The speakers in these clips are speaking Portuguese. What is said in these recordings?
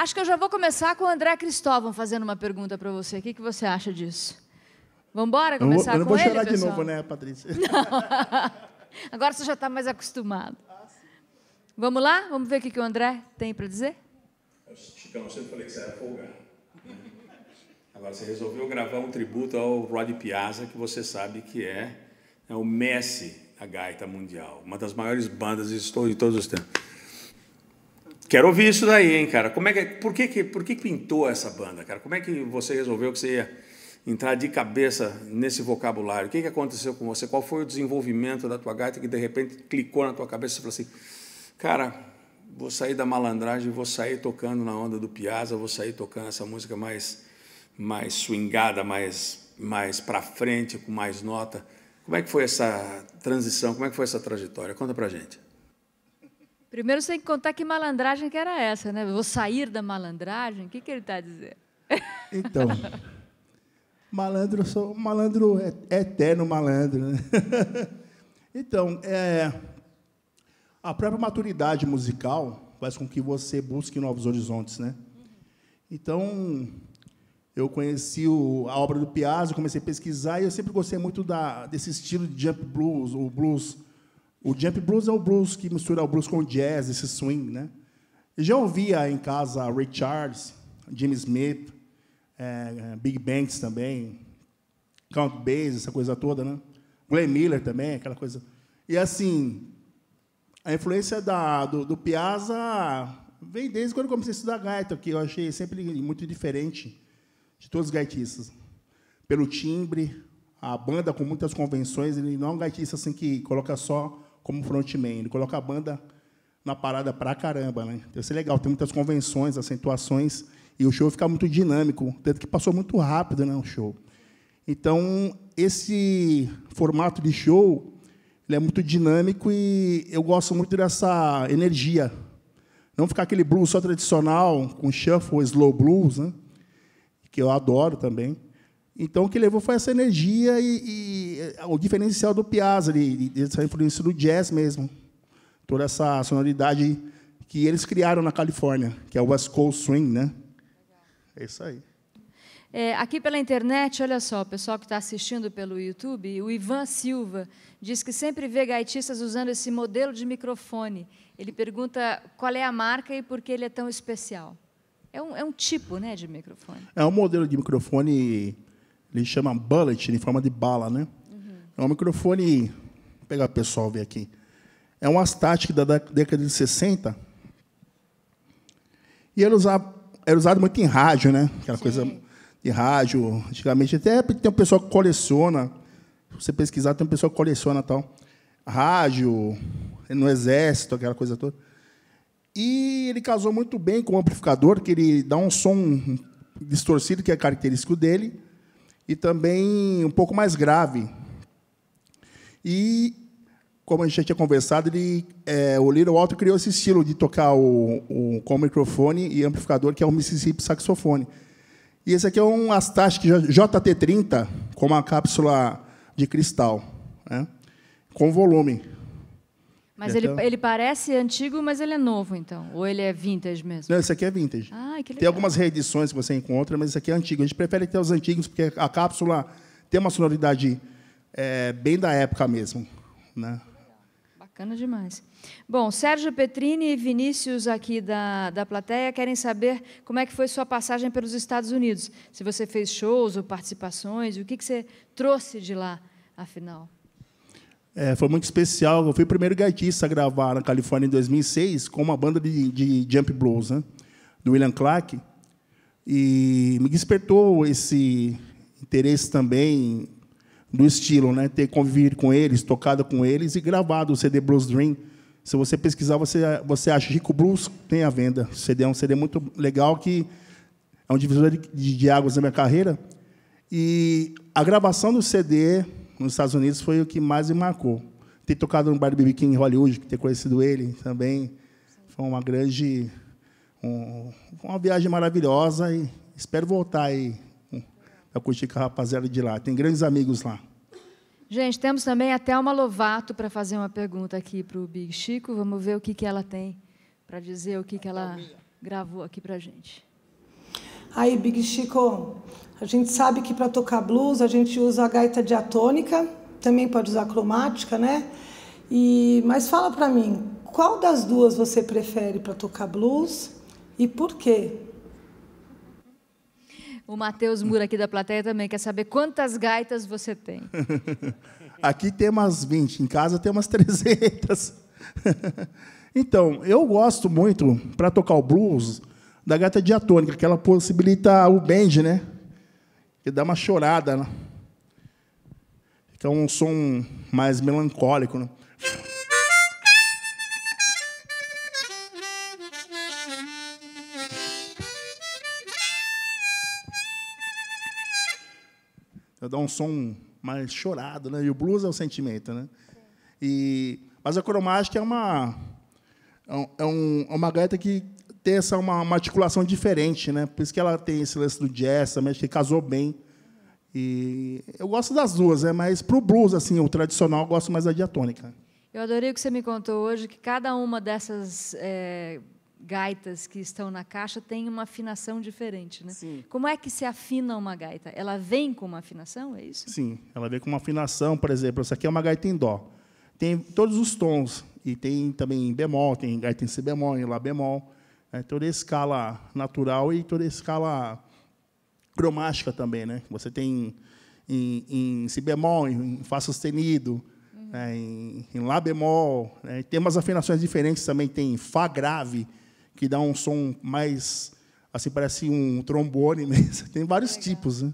Acho que eu já vou começar com o André Cristóvão fazendo uma pergunta para você. O que, que você acha disso? Vamos embora começar com não eu não vou chorar ele, de pessoal? novo, né, Patrícia? Não. Agora você já está mais acostumado. Ah, Vamos lá? Vamos ver o que, que o André tem para dizer? Chicão, eu sempre falei que você era folgado. Agora, você resolveu gravar um tributo ao Rod Piazza, que você sabe que é, é o Messi a gaita mundial, uma das maiores bandas de todos os tempos. Quero ouvir isso daí, hein, cara. Como é que, por que, que, por que pintou essa banda, cara? Como é que você resolveu que você ia entrar de cabeça nesse vocabulário? O que, que aconteceu com você? Qual foi o desenvolvimento da tua gaita que de repente clicou na tua cabeça e falou assim, cara, vou sair da malandragem, vou sair tocando na onda do Piazza, vou sair tocando essa música mais, mais swingada, mais, mais para frente, com mais nota. Como é que foi essa transição? Como é que foi essa trajetória? Conta pra gente. Primeiro você tem que contar que malandragem que era essa, né? vou sair da malandragem? O que, que ele está dizendo? Então, malandro, sou, malandro é, é eterno malandro. Né? Então, é, a própria maturidade musical faz com que você busque novos horizontes, né? Então, eu conheci o, a obra do Piazza, comecei a pesquisar e eu sempre gostei muito da, desse estilo de jump blues, ou blues o jump blues é o blues que mistura o blues com o jazz, esse swing, né? já ouvia em casa Ray Charles, Jimmy Smith, é, é Big Banks também, Count Bass, essa coisa toda, né? Glenn Miller também, aquela coisa. E assim, a influência da, do, do Piazza vem desde quando eu comecei a estudar gaita, que eu achei sempre muito diferente de todos os gaitistas. Pelo timbre, a banda com muitas convenções, ele não é um gaitista assim que coloca só como frontman. Ele coloca a banda na parada pra caramba, né? Então, isso é legal, tem muitas convenções, acentuações, e o show fica muito dinâmico, tanto que passou muito rápido, né, o show. Então, esse formato de show, ele é muito dinâmico e eu gosto muito dessa energia. Não ficar aquele blues só tradicional, com shuffle, slow blues, né? que eu adoro também. Então, o que levou foi essa energia e, e eh, o diferencial do Piazza, ali, essa influência do jazz mesmo. Toda essa sonoridade que eles criaram na Califórnia, que é o West Coast Swing, né? É isso aí. É, aqui pela internet, olha só, o pessoal que está assistindo pelo YouTube, o Ivan Silva diz que sempre vê gaitistas usando esse modelo de microfone. Ele pergunta qual é a marca e por que ele é tão especial. É um, é um tipo né, de microfone. É um modelo de microfone ele chama bullet, em forma de bala, né? Uhum. É um microfone. Vou pegar o pessoal ver aqui. É um Astatic da década de 60. E ele era usado muito em rádio, né? Aquela Sim. coisa de rádio, antigamente. Até tem um pessoal que coleciona. Se você pesquisar, tem um pessoal que coleciona tal. Rádio, no exército, aquela coisa toda. E ele casou muito bem com o amplificador, que ele dá um som distorcido, que é característico dele, e também um pouco mais grave. E, como a gente já tinha conversado, ele, é, o Little Walter criou esse estilo de tocar o, o, com o microfone e amplificador, que é o Mississippi Saxofone. E esse aqui é um Astatic JT30 com uma cápsula de cristal, né? com volume. Mas ele, então- ele parece antigo, mas ele é novo, então? Ou ele é vintage mesmo? Não, esse aqui é vintage. Ah, que legal. Tem algumas reedições que você encontra, mas esse aqui é antigo. A gente prefere ter os antigos, porque a cápsula tem uma sonoridade é, bem da época mesmo. Né? Bacana demais. Bom, Sérgio Petrini e Vinícius aqui da, da plateia querem saber como é que foi sua passagem pelos Estados Unidos. Se você fez shows ou participações, o que, que você trouxe de lá, afinal? É, foi muito especial. Eu fui o primeiro gaitista a gravar na Califórnia em 2006 com uma banda de, de jump blues, né? do William Clark. E me despertou esse interesse também do estilo, né? ter convivido com eles, tocado com eles e gravado o CD Blues Dream. Se você pesquisar, você, você acha Rico Blues, tem à venda. O CD é um CD muito legal que é um divisor de, de, de águas na minha carreira. E a gravação do CD nos Estados Unidos foi o que mais me marcou. Ter tocado no Bar BB King em Hollywood, ter conhecido ele também, foi uma grande. Um, uma viagem maravilhosa e espero voltar aí para curtir com a rapaziada de lá. Tem grandes amigos lá. Gente, temos também a Thelma Lovato para fazer uma pergunta aqui para o Big Chico. Vamos ver o que, que ela tem para dizer, o que, que ela é gravou aqui para a gente. Aí, Big Chico, a gente sabe que para tocar blues a gente usa a gaita diatônica, também pode usar cromática, né? E, mas fala para mim, qual das duas você prefere para tocar blues e por quê? O Matheus Mura aqui da plateia também quer saber quantas gaitas você tem. aqui tem umas 20, em casa tem umas 300. então, eu gosto muito para tocar o blues da gata diatônica, que ela possibilita o bend, né? Que dá uma chorada, né? Fica um som mais melancólico, né? dá um som mais chorado, né? E o blues é o sentimento, né? E mas a cromática é uma é, um, é, é uma gaita que tem essa uma, uma, articulação diferente, né? Por isso que ela tem esse lance do jazz também, acho que casou bem. E eu gosto das duas, é. mas para o blues, assim, o tradicional, eu gosto mais da diatônica. Eu adorei o que você me contou hoje, que cada uma dessas é, gaitas que estão na caixa tem uma afinação diferente. Né? Sim. Como é que se afina uma gaita? Ela vem com uma afinação, é isso? Sim, ela vem com uma afinação, por exemplo, essa aqui é uma gaita em dó. Tem todos os tons, e tem também em bemol, tem gaita em si bemol, em lá bemol. É, toda a escala natural e toda a escala cromática também. Né? Você tem em, em si bemol, em, Fá sustenido, uhum. Né? em, em, Lá bemol. Né? Tem umas afinações diferentes também. Tem Fá grave, que dá um som mais. Assim, parece um trombone mesmo. Tem vários Legal. tipos. Né?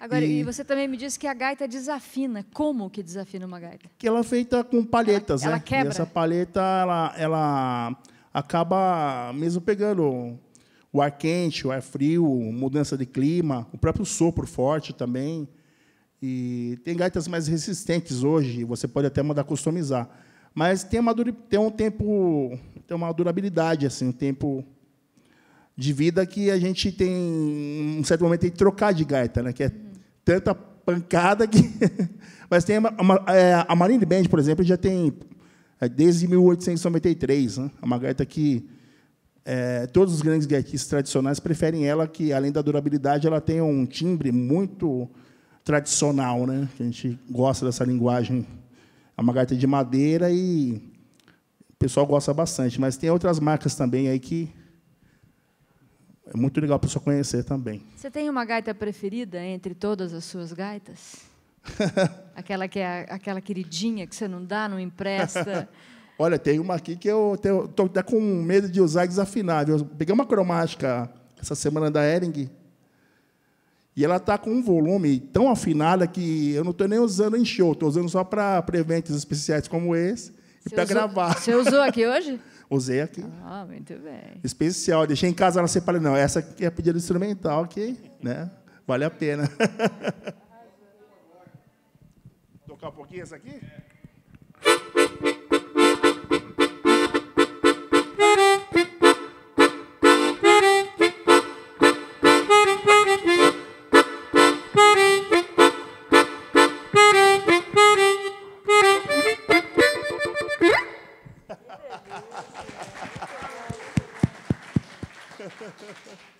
Agora, e... e... você também me disse que a gaita desafina. Como que desafina uma gaita? Que ela é feita com palhetas, ela, né? Ela quebra. E essa palheta, ela, ela acaba mesmo pegando o ar quente, o ar frio, mudança de clima, o próprio sopro forte também. E tem gaitas mais resistentes hoje, você pode até mandar customizar. Mas tem, uma, tem um tempo, tem uma durabilidade, assim, um tempo de vida que a gente tem, em um certo momento, tem que trocar de gaita, né? que é tanta pancada que. Mas tem uma, uma, é, a Marine Band, por exemplo, já tem é desde 1893. Né? É uma gaita que é, todos os grandes gaitistas tradicionais preferem ela, que, além da durabilidade, ela tem um timbre muito tradicional. Né? A gente gosta dessa linguagem. É uma gaita de madeira e o pessoal gosta bastante. Mas tem outras marcas também aí que é muito legal para o pessoal conhecer também. Você tem uma gaita preferida entre todas as suas gaitas? aquela que é aquela queridinha que você não dá, não empresta. Olha, tem uma aqui que eu estou até com medo de usar e desafinar. peguei uma cromática essa semana da Ering e ela está com um volume tão afinada que eu não estou nem usando em show, estou usando só para eventos especiais como esse e para gravar. Você usou aqui hoje? Usei aqui. Ah, muito bem. Especial. Deixei em casa, ela separei. Não, essa aqui é pedido instrumental que né, vale a pena tocar um pouquinho essa aqui?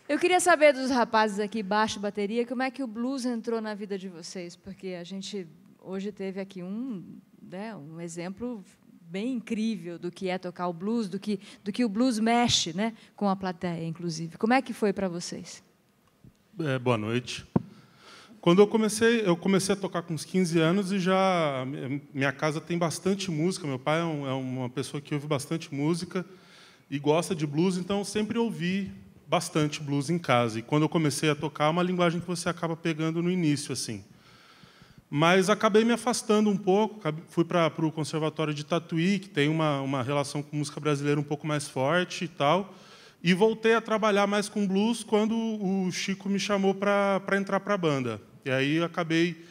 Eu queria saber dos rapazes aqui, baixo, bateria, como é que o blues entrou na vida de vocês, porque a gente hoje teve aqui um, né, um exemplo bem incrível do que é tocar o blues, do que, do que o blues mexe né, com a plateia, inclusive. Como é que foi para vocês? É, boa noite. Quando eu comecei, eu comecei a tocar com uns 15 anos e já eh, minha casa tem bastante música. Meu pai é, um, é uma pessoa que ouve bastante música e gosta de blues, então sempre ouvi bastante blues em casa. E quando eu comecei a tocar, é uma linguagem que você acaba pegando no início assim. Mas acabei me afastando um pouco, fui para o Conservatório de Tatuí, que tem uma, uma relação com música brasileira um pouco mais forte e tal, e voltei a trabalhar mais com blues quando o Chico me chamou para entrar para a banda. E aí acabei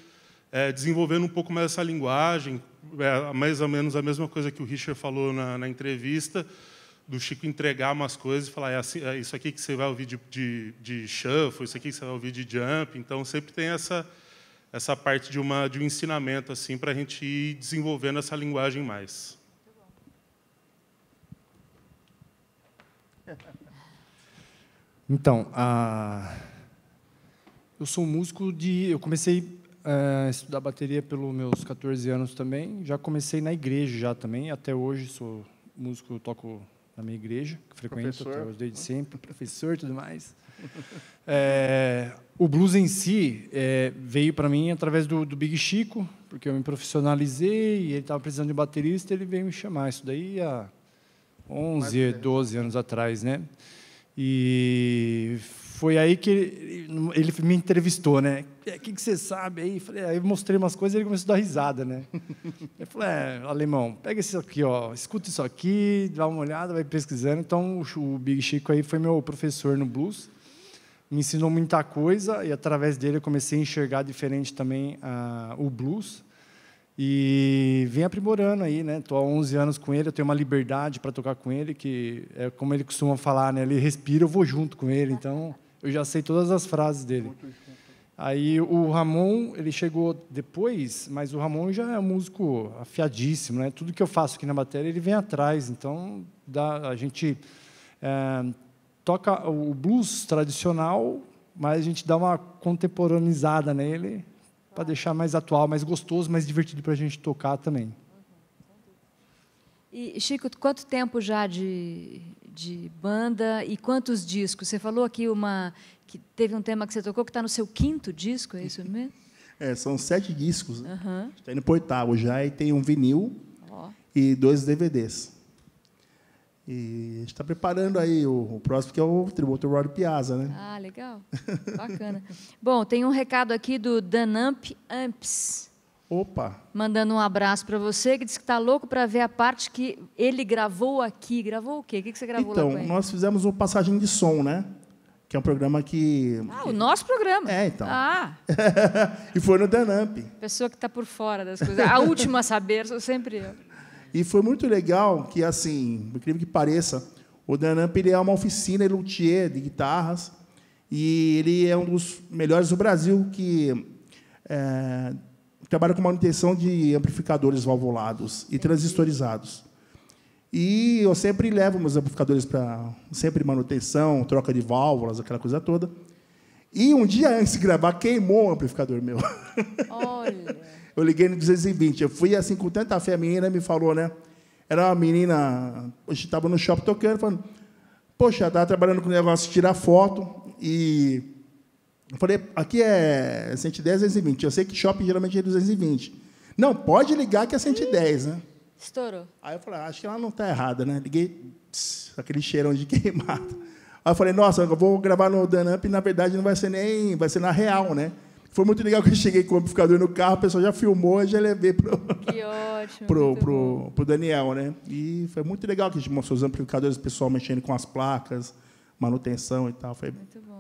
é, desenvolvendo um pouco mais essa linguagem, é, mais ou menos a mesma coisa que o Richard falou na, na entrevista, do Chico entregar umas coisas e falar, é, assim, é isso aqui que você vai ouvir de, de, de shuffle, isso aqui que você vai ouvir de jump. Então, sempre tem essa essa parte de, uma, de um ensinamento assim para a gente ir desenvolvendo essa linguagem mais. Então, eu sou músico de. Eu comecei é, a estudar bateria pelos meus 14 anos também. Já comecei na igreja já também. Até hoje sou músico, toco na minha igreja, que frequento professor. desde sempre, professor e tudo mais. É, o blues em si é, veio para mim através do, do, Big Chico, porque eu me profissionalizei e ele estava precisando de um baterista, ele veio me chamar. Isso daí há 11, 12 anos atrás, né? E foi aí que ele me entrevistou, né? O é, que, que você sabe aí? Falei, aí é, eu mostrei umas coisas e ele começou a dar risada, né? Ele falou, é, alemão, pega isso aqui, ó, escuta isso aqui, dá uma olhada, vai pesquisando. Então, o Big Chico aí foi meu professor no blues, me ensinou muita coisa e através dele eu comecei a enxergar diferente também ah, o blues. E vem aprimorando aí, né? Estou há 11 anos com ele, eu tenho uma liberdade para tocar com ele, que é como ele costuma falar, né? Ele respira, eu vou junto com ele, então... Eu já sei todas as frases dele. Aí o Ramon, ele chegou depois, mas o Ramon já é um músico afiadíssimo, né? Tudo que eu faço aqui na bateria, ele vem atrás. Então, dá, a gente é, toca o blues tradicional, mas a gente dá uma contemporaneizada nele para deixar mais atual, mais gostoso, mais divertido para a gente tocar também. E, Chico, quanto tempo já de, de banda e quantos discos? Você falou aqui uma que teve um tema que você tocou que está no seu quinto disco, é isso mesmo? É, são sete discos. Uhum. Né? Está indo para o oitavo já e tem um vinil oh. e dois DVDs. E está preparando aí o, o, próximo, que é o tributo Rod Piazza, né? Ah, legal. Bacana. Bom, tem um recado aqui do Danamp Amps. Opa! Mandando um abraço para você, que disse que está louco para ver a parte que ele gravou aqui. Gravou o quê? O que você gravou então, lá? Então, nós fizemos o Passagem de Som, né? Que é um programa que. Ah, o nosso programa. É, então. Ah! e foi no Danamp. Pessoa que está por fora das coisas. A última a saber sou sempre eu. E foi muito legal que, assim, incrível que pareça, o Danamp ele é uma oficina luthier de guitarras. E ele é um dos melhores do Brasil que. É, trabalha com manutenção de amplificadores valvulados e transistorizados. E eu sempre levo meus amplificadores para sempre manutenção, troca de válvulas, aquela coisa toda. E um dia antes de gravar, queimou o amplificador meu. Olha. eu liguei no 220. Eu fui assim com tanta fé. A menina me falou, né? Era uma menina, hoje estava no shopping tocando, falando: Poxa, estava trabalhando com o negócio de tirar foto e eu falei, aqui é 110, 220. Eu sei que shopping geralmente é 220. Não, pode ligar que é 110, né? Estourou. Aí eu falei, ah, acho que ela não está errada, né? Liguei, pss, aquele cheirão de queimado. Aí eu falei, nossa, eu vou gravar no Danamp e na verdade não vai ser nem, vai ser na real, né? Foi muito legal que eu cheguei com o amplificador no carro, o pessoal já filmou, e já levei pro, ótimo, pro, pro, pro, Daniel, né? E foi muito legal que a gente mostrou os amplificadores, o pessoal mexendo com as placas, manutenção e tal. Foi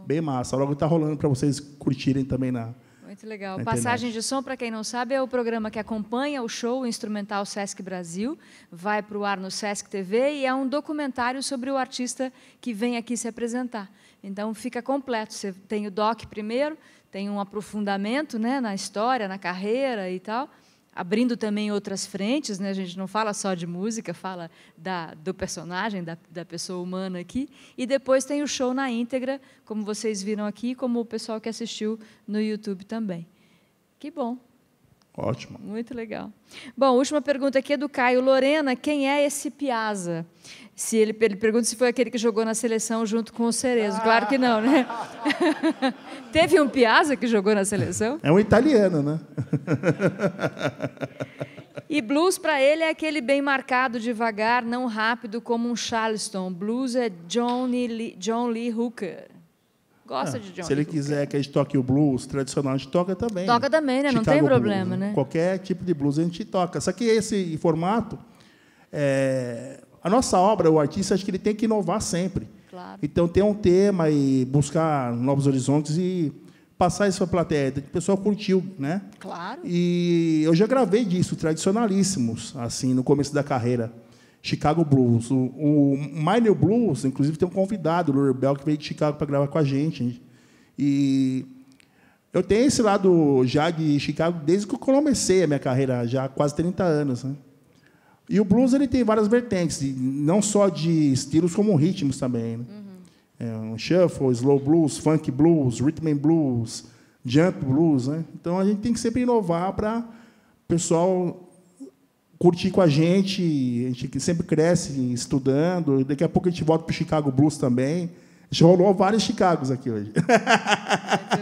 bem massa. Logo está rolando para vocês curtirem também na. Muito legal. Na Passagem de som, para quem não sabe, é o programa que acompanha o show instrumental Sesc Brasil, vai para o ar no Sesc TV e é um documentário sobre o artista que vem aqui se apresentar. Então fica completo. Você tem o doc primeiro, tem um aprofundamento né, na história, na carreira e tal abrindo também outras frentes, né? a gente não fala só de música, fala da, do personagem, da, da pessoa humana aqui. E depois tem o show na íntegra, como vocês viram aqui, como o pessoal que assistiu no YouTube também. Que bom! Ótimo. Muito legal. Bom, última pergunta aqui é do Caio Lorena. Quem é esse Piazza? Se ele, ele pergunta se foi aquele que jogou na seleção junto com o Cerezo. Claro que não, né? Teve um Piazza que jogou na seleção? É um italiano, né? E blues para ele é aquele bem marcado, devagar, não rápido, como um Charleston. Blues é John Lee, John Lee Hooker. Gosta ah, de John Se ele quiser que a gente toque o blues tradicional, a gente toca também. Toca também, né? Chicago Não tem blues, problema, né? né? Qualquer tipo de blues a gente toca. Só que esse formato, é... a nossa obra, o artista, acho que ele tem que inovar sempre. Claro. Então, ter um tema e buscar novos horizontes e passar isso para a plateia. O pessoal curtiu, né? Claro. E eu já gravei disso, tradicionalíssimos, assim, no começo da carreira. Chicago Blues. O, o Minor Blues, inclusive, tem um convidado, o Lur Bell, que veio de Chicago para gravar com a gente. E eu tenho esse lado já de Chicago desde que eu comecei a minha carreira, já há quase 30 anos. Né? E o blues ele tem várias vertentes, não só de estilos, como ritmos também. Né? Uhum. É, um shuffle, slow blues, funk blues, rhythm and blues, jump blues. Né? Então, a gente tem que sempre inovar para o pessoal curtir com a gente, a gente sempre cresce estudando, daqui a pouco a gente volta para o Chicago Blues também. A gente rolou vários Chicagos aqui hoje.